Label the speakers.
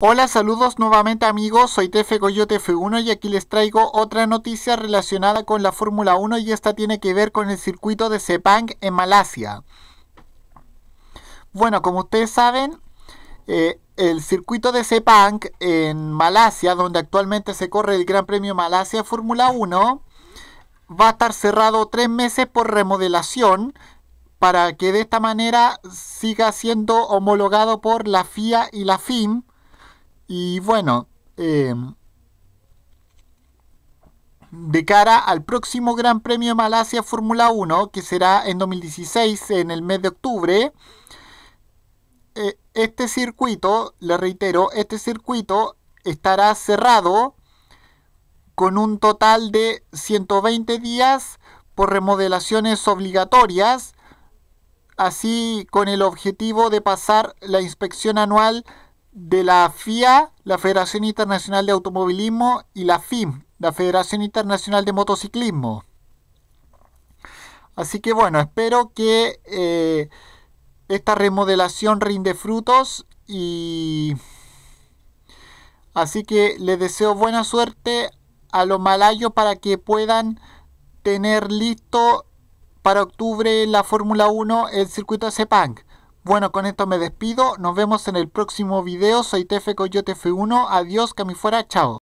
Speaker 1: Hola, saludos nuevamente amigos, soy Tefe Coyote F1 y aquí les traigo otra noticia relacionada con la Fórmula 1 y esta tiene que ver con el circuito de Sepang en Malasia. Bueno, como ustedes saben, eh, el circuito de Sepang en Malasia, donde actualmente se corre el Gran Premio Malasia Fórmula 1, va a estar cerrado tres meses por remodelación, para que de esta manera siga siendo homologado por la FIA y la FIM y bueno, eh, de cara al próximo Gran Premio de Malasia Fórmula 1, que será en 2016, en el mes de octubre, eh, este circuito, le reitero, este circuito estará cerrado con un total de 120 días por remodelaciones obligatorias, así con el objetivo de pasar la inspección anual de la FIA, la Federación Internacional de Automovilismo, y la FIM, la Federación Internacional de Motociclismo. Así que bueno, espero que eh, esta remodelación rinde frutos y así que les deseo buena suerte a los malayos para que puedan tener listo para octubre la Fórmula 1 el circuito Sepang. Bueno, con esto me despido. Nos vemos en el próximo video. Soy Tefe Coyote F1. Adiós, que a fuera. Chao.